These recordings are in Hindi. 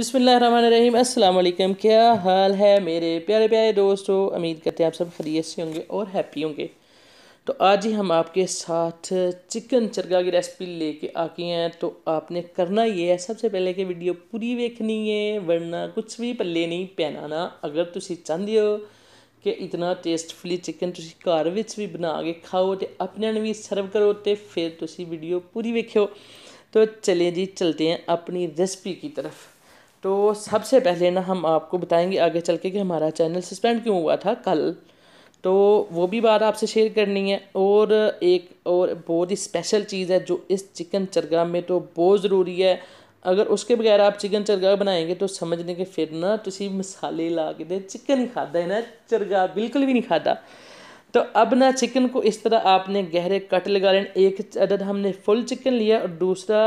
अस्सलाम वालेकुम क्या हाल है मेरे प्यारे प्यारे दोस्तों उम्मीद करते हैं आप सब खरीत से होंगे और हैप्पी होंगे तो आज ही हम आपके साथ चिकन चरगा की रेसिपी लेके आके हैं तो आपने करना ये है सबसे पहले कि वीडियो पूरी देखनी है वरना कुछ भी पल्ले नहीं पहनाना अगर तुम चाहते हो कि इतना टेस्टफुली चिकन घर भी बना के खाओ तो अपने भी सर्व करो तो फिर ਕਰੋ वीडियो पूरी ਤੁਸੀਂ तो चले जी चलते हैं अपनी रेसिपी की तरफ तो सबसे पहले ना हम आपको बताएंगे आगे चल के कि हमारा चैनल सस्पेंड क्यों हुआ था कल तो वो भी बात आपसे शेयर करनी है और एक और बहुत ही स्पेशल चीज़ है जो इस चिकन चरगा में तो बहुत ज़रूरी है अगर उसके बगैर आप चिकन चरगा बनाएंगे तो समझने के फिर ना तुम मसाले ला के दे चिकन ही खादा है ना चरगा बिल्कुल भी नहीं खाता तो अब ना चिकन को इस तरह आपने गहरे कट लगा लेने एक अदद हमने फुल चिकन लिया और दूसरा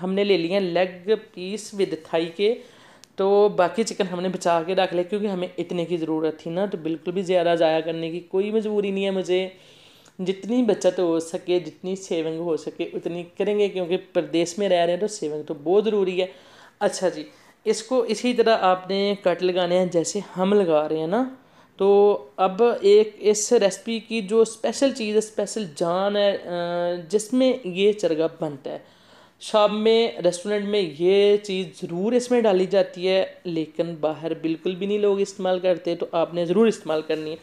हमने ले लिया लेग पीस विद थाई के तो बाकी चिकन हमने बचा के रख लिया क्योंकि हमें इतने की ज़रूरत थी ना तो बिल्कुल भी ज़्यादा ज़ाया करने की कोई मजबूरी नहीं है मुझे जितनी बचत हो सके जितनी सेविंग हो सके उतनी करेंगे क्योंकि प्रदेश में रह रहे हैं तो सेविंग तो बहुत ज़रूरी है अच्छा जी इसको इसी तरह आपने कट लगाने हैं जैसे हम लगा रहे हैं ना तो अब एक इस रेसिपी की जो स्पेशल चीज़ है स्पेशल जान है जिसमें ये चरगा बनता है शाम में रेस्टोरेंट में ये चीज़ ज़रूर इसमें डाली जाती है लेकिन बाहर बिल्कुल भी नहीं लोग इस्तेमाल करते तो आपने ज़रूर इस्तेमाल करनी है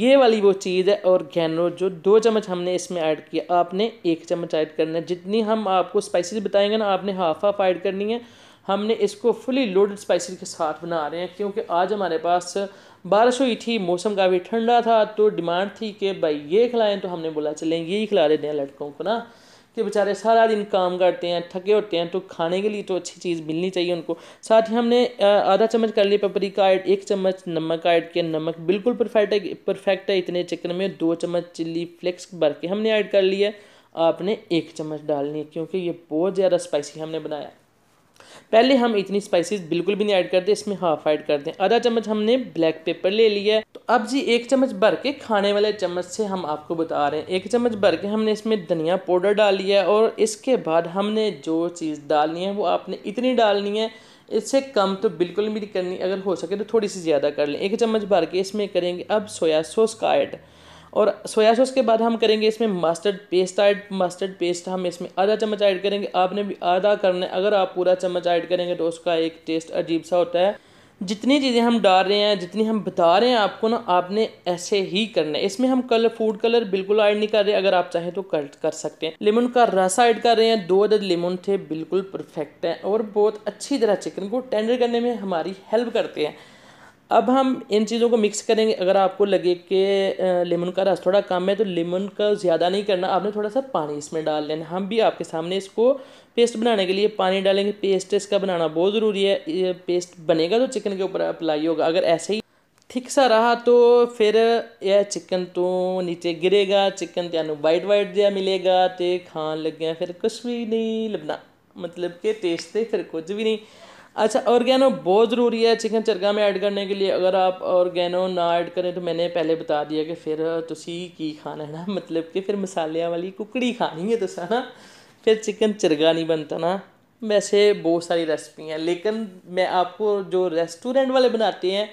ये वाली वो चीज़ है और गैनो जो दो चम्मच हमने इसमें ऐड किया आपने एक चम्मच ऐड करना है जितनी हम आपको स्पाइसेस बताएंगे ना आपने हाफ हाफ ऐड करनी है हमने इसको फुली लोडेड स्पाइसेस के साथ बना रहे हैं क्योंकि आज हमारे पास बारिश हुई थी मौसम काफ़ी ठंडा था तो डिमांड थी कि भाई ये खिलाएं तो हमने बोला चलें ये ही खिला देते हैं लड़कों को ना कि बेचारे सारा दिन काम करते हैं थके होते हैं तो खाने के लिए तो अच्छी चीज़ मिलनी चाहिए उनको साथ ही हमने आधा चम्मच कर लिया पपरिका ऐड एक चम्मच नमक ऐड किया नमक बिल्कुल परफेक्ट है परफेक्ट है इतने चिकन में दो चम्मच चिल्ली फ्लेक्स भर के हमने ऐड कर लिया आपने एक चम्मच डालनी है क्योंकि ये बहुत ज़्यादा स्पाइसी हमने बनाया पहले हम इतनी स्पाइसेस बिल्कुल भी नहीं ऐड करते इसमें हाफ ऐड कर दें आधा चम्मच हमने ब्लैक पेपर ले लिया तो अब जी एक चम्मच भर के खाने वाले चम्मच से हम आपको बता रहे हैं एक चम्मच भर के हमने इसमें धनिया पाउडर डाल लिया है और इसके बाद हमने जो चीज़ डालनी है वो आपने इतनी डालनी है इससे कम तो बिल्कुल भी करनी अगर हो सके तो थोड़ी सी ज़्यादा कर लें एक चम्मच भर के इसमें करेंगे अब सोया सॉस का ऐड और सोया सॉस के बाद हम करेंगे इसमें mustard paste add mustard paste हम इसमें आधा चम्मच ऐड करेंगे आपने भी आधा करना है अगर आप पूरा चम्मच ऐड करेंगे तो उसका एक टेस्ट अजीब सा होता है जितनी चीज़ें हम डाल रहे हैं जितनी हम बता रहे हैं आपको ना आपने ऐसे ही करना है इसमें हम कलर फूड कलर बिल्कुल ऐड नहीं कर रहे अगर आप चाहें तो कर कर सकते हैं लेमन का रस ऐड कर रहे हैं दो अदद लेमन थे बिल्कुल परफेक्ट हैं और बहुत अच्छी तरह चिकन को टेंडर करने में हमारी हेल्प करते हैं अब हम इन चीज़ों को मिक्स करेंगे अगर आपको लगे कि लेमन का रस थोड़ा कम है तो लेमन का ज़्यादा नहीं करना आपने थोड़ा सा पानी इसमें डाल लेना हम भी आपके सामने इसको पेस्ट बनाने के लिए पानी डालेंगे पेस्ट इसका बनाना बहुत ज़रूरी है पेस्ट बनेगा तो चिकन के ऊपर अप्लाई होगा अगर ऐसे ही थिक सा रहा तो फिर यह चिकन तो नीचे गिरेगा चिकन तो वाइट वाइट जहा मिलेगा तो खान लगे फिर कुछ भी नहीं लगना मतलब कि टेस्ट से फिर कुछ भी नहीं अच्छा ऑर्गेनो बहुत ज़रूरी है चिकन चरगा में ऐड करने के लिए अगर आप ऑर्गेनो ना ऐड करें तो मैंने पहले बता दिया कि फिर तुम की खाना है ना मतलब कि फिर मसाले वाली कुकड़ी खानी है तुसा ना फिर चिकन चरगा नहीं बनता ना वैसे बहुत सारी रेसिपी हैं लेकिन मैं आपको जो रेस्टोरेंट वाले बनाते हैं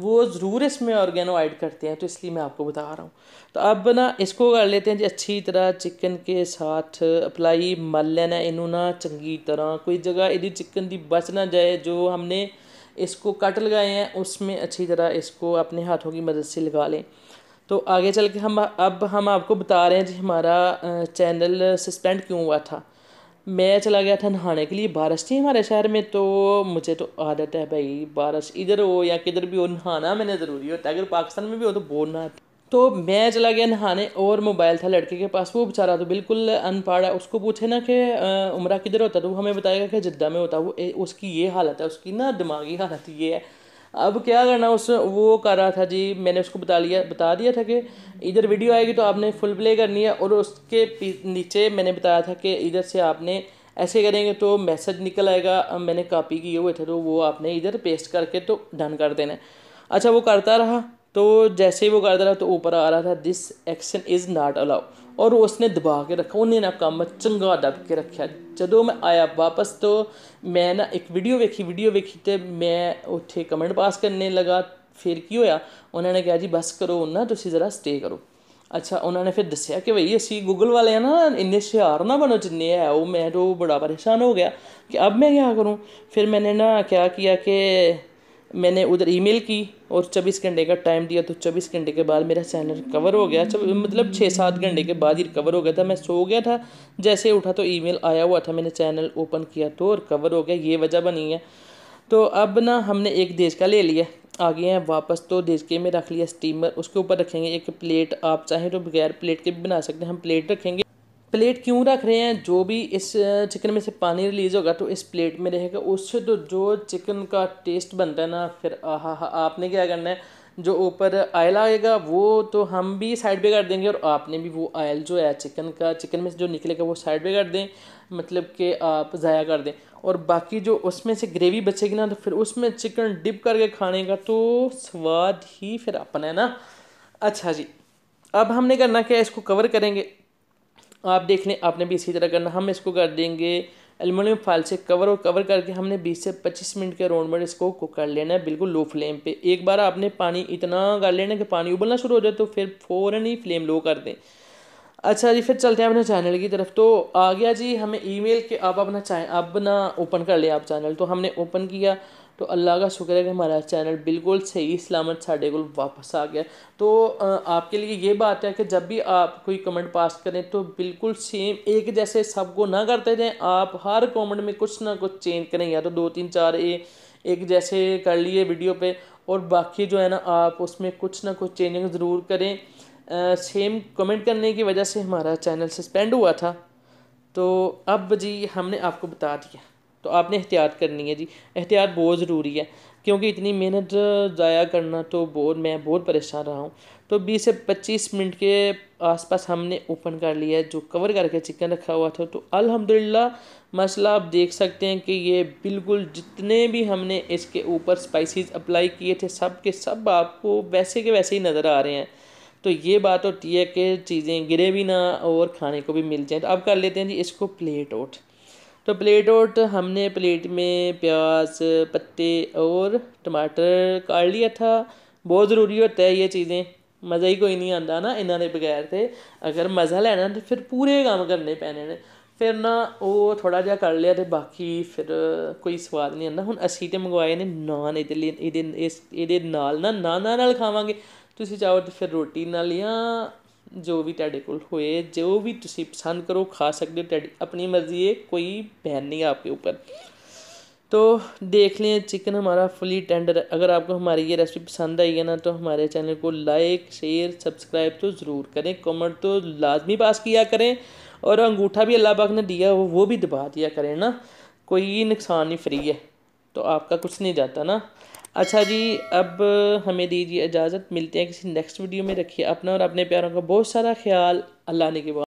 वो ज़रूर इसमें ऑर्गेनो ऐड करते हैं तो इसलिए मैं आपको बता रहा हूँ तो अब ना इसको कर लेते हैं जी अच्छी तरह चिकन के साथ अप्लाई मल लेना इनू ना चंगी तरह कोई जगह यदि चिकन की बच ना जाए जो हमने इसको कट लगाए हैं उसमें अच्छी तरह इसको अपने हाथों की मदद से लगा लें तो आगे चल के हम अब हम आपको बता रहे हैं जी हमारा चैनल सस्पेंड क्यों हुआ था मैं चला गया था नहाने के लिए बारिश थी हमारे शहर में तो मुझे तो आदत है भाई बारिश इधर हो या किधर भी हो नहाना मैंने ज़रूरी होता है अगर पाकिस्तान में भी हो तो बोलना तो मैं चला गया नहाने और मोबाइल था लड़के के पास वो बेचारा तो बिल्कुल अनपढ़ है उसको पूछे ना कि उम्र किधर होता तो वो हमें बताएगा कि जिद्दा में होता वो ए, उसकी ये हालत है उसकी ना दिमागी हालत ये है अब क्या करना उस वो कर रहा था जी मैंने उसको बता लिया बता दिया था कि इधर वीडियो आएगी तो आपने फुल प्ले करनी है और उसके नीचे मैंने बताया था कि इधर से आपने ऐसे करेंगे तो मैसेज निकल आएगा मैंने कॉपी किए हुए थे तो वो आपने इधर पेस्ट करके तो डन कर देना अच्छा वो करता रहा तो जैसे ही वो करता रहा तो ऊपर आ रहा था this action is not allow ਔਰ ਉਸਨੇ ਦਬਾ ਕੇ ਰੱਖਾ ਉਹਨੇ ਨਾ ਕੰਮ ਚੰਗਾ ਦਬ ਕੇ ਰੱਖਿਆ ਜਦੋਂ ਮੈਂ ਆਇਆ ਵਾਪਸ ਤੋਂ ਮੈਂ ਨਾ ਇੱਕ ਵੀਡੀਓ ਵੇਖੀ ਵੀਡੀਓ ਵੇਖੀ ਤੇ ਮੈਂ ਉੱਥੇ ਕਮੈਂਟ ਪਾਸ ਕਰਨੇ ਲਗਾ ਫਿਰ ਕੀ ਹੋਇਆ ਉਹਨਾਂ ਨੇ ਕਿਹਾ ਜੀ ਬਸ ਕਰੋ ਨਾ ਤੁਸੀਂ ਜ਼ਰਾ ਸਟੇ ਕਰੋ ਅੱਛਾ ਉਹਨਾਂ ਨੇ ਫਿਰ ਦੱਸਿਆ ਕਿ ਭਈ ਅਸੀਂ ਗੂਗਲ ਵਾਲੇ ਆ ਨਾ ਇੰਨੇ ਸ਼ਿਆਰ ਨਾ ਬਣੋ ਜਿੰਨੇ ਆ ਉਹ ਮੈਂ ਤਾਂ ਬੜਾ ਪਰੇਸ਼ਾਨ ਹੋ ਗਿਆ ਕਿ ਅਬ ਮੈਂ ਕੀ ਕਰੂੰ ਫਿਰ ਮੈਨੇ ਨਾ ਕਿਹਾ ਕਿ मैंने उधर ईमेल की और चौबीस घंटे का टाइम दिया तो चौबीस घंटे के बाद मेरा चैनल रिकवर हो गया मतलब छः सात घंटे के बाद ही रिकवर हो गया था मैं सो गया था जैसे उठा तो ईमेल आया हुआ था मैंने चैनल ओपन किया तो रिकवर हो गया ये वजह बनी है तो अब ना हमने एक देश का ले लिया आ गए हैं वापस तो देश के में रख लिया स्टीमर उसके ऊपर रखेंगे एक प्लेट आप चाहें तो बगैर प्लेट के भी बना सकते हैं हम प्लेट रखेंगे प्लेट क्यों रख रहे हैं जो भी इस चिकन में से पानी रिलीज़ होगा तो इस प्लेट में रहेगा उससे तो जो चिकन का टेस्ट बनता है ना फिर आह हा आपने क्या करना है जो ऊपर आयल आएगा वो तो हम भी साइड पे कर देंगे और आपने भी वो आयल जो है चिकन का चिकन में से जो निकलेगा वो साइड पे कर दें मतलब कि आप ज़ाया कर दें और बाकी जो उसमें से ग्रेवी बचेगी ना तो फिर उसमें चिकन डिप करके खाने का तो स्वाद ही फिर अपना है ना अच्छा जी अब हमने करना क्या इसको कवर करेंगे आप देख लें आपने भी इसी तरह करना हम इसको कर देंगे एलमिनियम फाइल से कवर और कवर करके हमने 20 से 25 मिनट के अराउंड में इसको कुक कर लेना है बिल्कुल लो फ्लेम पे एक बार आपने पानी इतना कर लेना कि पानी उबलना शुरू हो जाए तो फिर फ़ौरन ही फ्लेम लो कर दें अच्छा जी फिर चलते हैं अपने चैनल की तरफ तो आ गया जी हमें ईमेल के आप अपना चाहे अब ना ओपन कर लें आप चैनल तो हमने ओपन किया तो अल्लाह का शुक्र है कि हमारा चैनल बिल्कुल सही सलामत साढ़े को वापस आ गया तो आपके लिए ये बात है कि जब भी आप कोई कमेंट पास करें तो बिल्कुल सेम एक जैसे सबको ना करते जाएँ आप हर कमेंट में कुछ ना कुछ चेंज करें या तो दो तीन चार ए एक जैसे कर लिए वीडियो पे और बाकी जो है ना आप उसमें कुछ ना कुछ चेंजिंग ज़रूर करें सेम कमेंट करने की वजह से हमारा चैनल सस्पेंड हुआ था तो अब जी हमने आपको बता दिया तो आपने एहतियात करनी है जी एहतियात बहुत ज़रूरी है क्योंकि इतनी मेहनत ज़ाया करना तो बहुत मैं बहुत परेशान रहा हूँ तो 20 से 25 मिनट के आसपास हमने ओपन कर लिया जो कवर करके चिकन रखा हुआ था तो अल्हम्दुलिल्लाह मसला आप देख सकते हैं कि ये बिल्कुल जितने भी हमने इसके ऊपर स्पाइसेस अप्लाई किए थे सब के सब आपको वैसे के वैसे ही नज़र आ रहे हैं तो ये बात होती है कि चीज़ें गिरे भी ना और खाने को भी मिल जाए तो अब कर लेते हैं जी इसको प्लेट आउट तो प्लेट ओट हमने प्लेट में प्याज पत्ते और टमाटर काट लिया था ਬਹੁਤ ਜ਼ਰੂਰੀ ਹੁੰਦਾ ਹੈ ਇਹ ਚੀਜ਼ें ਮਜ਼ਾ ਹੀ ਕੋਈ ਨਹੀਂ ਆਂਦਾ ਨਾ ਇਹਨਾਂ ਦੇ ਬਗੈਰ ਤੇ ਅਗਰ ਮਜ਼ਾ ਲੈਣਾ ਤੇ ਫਿਰ ਪੂਰੇ ਕੰਮ ਕਰਨੇ ਪੈਣੇ ਨੇ ਫਿਰ ਨਾ ਉਹ ਥੋੜਾ ਜਿਹਾ ਕਰ ਲਿਆ ਤੇ ਬਾਕੀ ਫਿਰ ਕੋਈ ਸਵਾਦ ਨਹੀਂ ਆਂਦਾ ਹੁਣ ਅਸੀਂ ਤੇ ਮੰਗਵਾਏ ਨੇ ਨਾਨ ਇਹਦੇ ਲਈ ਇਹਦੇ ਇਸ ਇਹਦੇ ਨਾਲ ਨਾ ਨਾਨਾਂ ਨਾਲ ਖਾਵਾਂਗੇ ਤੁਸੀਂ ਚਾਹੋ ਤਾਂ ਫਿਰ ਰੋਟੀ ਨਾਲ ਜਾਂ जो भी ਤੁਹਾਡੇ को ਹੋਏ जो भी तुम पसंद करो खा सकते हो अपनी मर्जी है कोई बैन नहीं आपके ऊपर तो देख लें चिकन हमारा फुली टेंडर अगर आपको हमारी ये रेसिपी पसंद आई है ना तो हमारे चैनल को लाइक शेयर सब्सक्राइब तो ज़रूर करें कमेंट तो लाजमी पास किया करें और अंगूठा भी अल्लाह पाक ने दिया वो वो भी दबा दिया करें ना कोई नुकसान नहीं फ्री है तो आपका कुछ नहीं जाता ना अच्छा जी अब हमें दीजिए इजाज़त मिलते हैं किसी नेक्स्ट वीडियो में रखिए अपना और अपने प्यारों का बहुत सारा ख्याल अल्लाह ने के